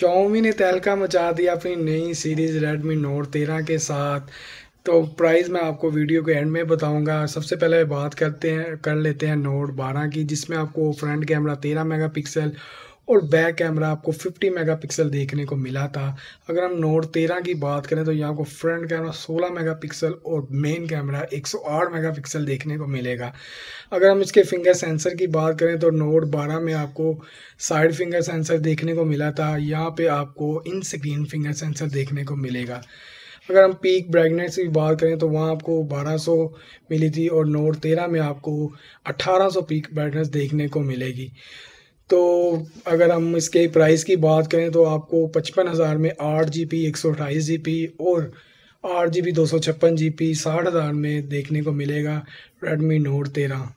Xiaomi ने तहलका मचा दिया अपनी नई सीरीज़ रेडमी नोट तेरह के साथ तो प्राइस मैं आपको वीडियो के एंड में बताऊंगा सबसे पहले बात करते हैं कर लेते हैं नोट बारह की जिसमें आपको फ्रंट कैमरा तेरह मेगापिक्सल और बैक कैमरा आपको 50 मेगापिक्सल देखने को मिला था अगर हम नोट 13 की बात करें तो यहाँ को फ्रंट कैमरा 16 मेगापिक्सल और मेन कैमरा 108 मेगापिक्सल देखने को मिलेगा अगर हम इसके फिंगर सेंसर की बात करें तो नोट 12 में आपको साइड फिंगर सेंसर देखने को मिला था यहाँ पे आपको इन स्क्रीन फिंगर सेंसर देखने को मिलेगा अगर हम पीक ब्राइटनेस की बात करें तो वहाँ आपको 1200 मिली थी और नोट 13 में आपको 1800 पीक ब्राइटनेस देखने को मिलेगी तो अगर हम इसके प्राइस की बात करें तो आपको पचपन हज़ार में आठ जी पी एक सौ अट्ठाईस जी पी और आठ जी बी दो सौ छप्पन जी पी साठ हज़ार में देखने को मिलेगा रेडमी नोट तेरह